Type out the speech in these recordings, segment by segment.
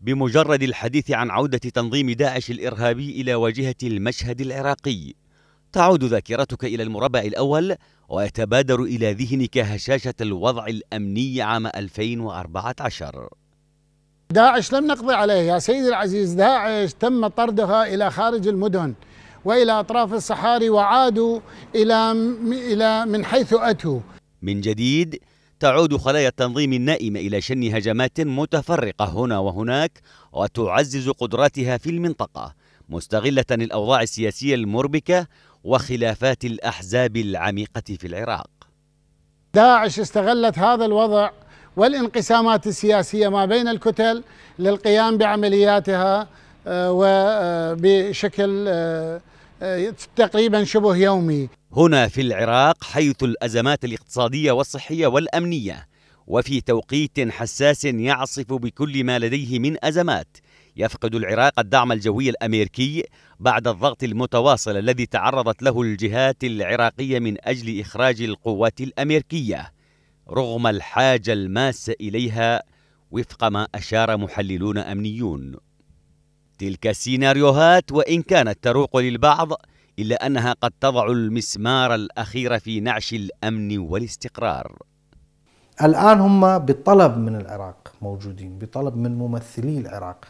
بمجرد الحديث عن عودة تنظيم داعش الإرهابي إلى واجهة المشهد العراقي تعود ذاكرتك إلى المربع الأول ويتبادر إلى ذهنك هشاشة الوضع الأمني عام 2014 داعش لم نقضي عليه يا سيدي العزيز داعش تم طردها إلى خارج المدن وإلى أطراف الصحاري وعادوا إلى من حيث أتوا من جديد تعود خلايا التنظيم النائمة إلى شن هجمات متفرقة هنا وهناك وتعزز قدراتها في المنطقة مستغلة الأوضاع السياسية المربكة وخلافات الأحزاب العميقة في العراق داعش استغلت هذا الوضع والانقسامات السياسية ما بين الكتل للقيام بعملياتها آه، وبشكل آه، آه، تقريبا شبه يومي هنا في العراق حيث الأزمات الاقتصادية والصحية والأمنية وفي توقيت حساس يعصف بكل ما لديه من أزمات يفقد العراق الدعم الجوي الامريكي بعد الضغط المتواصل الذي تعرضت له الجهات العراقيه من اجل اخراج القوات الامريكيه رغم الحاجه الماسه اليها وفق ما اشار محللون امنيون تلك السيناريوهات وان كانت تروق للبعض إلا أنها قد تضع المسمار الأخير في نعش الأمن والاستقرار الآن هم بطلب من العراق موجودين بطلب من ممثلي العراق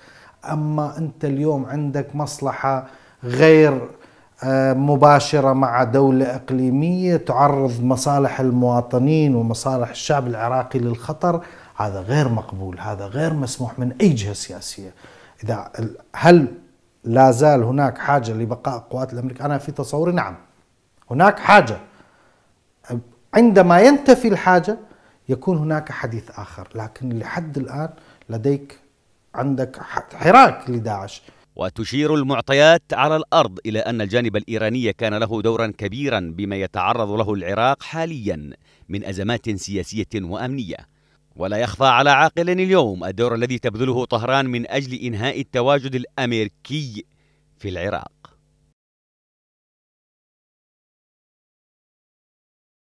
أما أنت اليوم عندك مصلحة غير آه، مباشرة مع دولة إقليمية تعرض مصالح المواطنين ومصالح الشعب العراقي للخطر هذا غير مقبول هذا غير مسموح من أي جهة سياسية إذا هل لا زال هناك حاجة لبقاء القوات الأمريكية أنا في تصوري نعم هناك حاجة عندما ينتفي الحاجة يكون هناك حديث آخر لكن لحد الآن لديك عندك حراك لداعش وتشير المعطيات على الارض الى ان الجانب الايراني كان له دورا كبيرا بما يتعرض له العراق حاليا من ازمات سياسيه وامنيه ولا يخفى على عاقل اليوم الدور الذي تبذله طهران من أجل إنهاء التواجد الأمريكي في العراق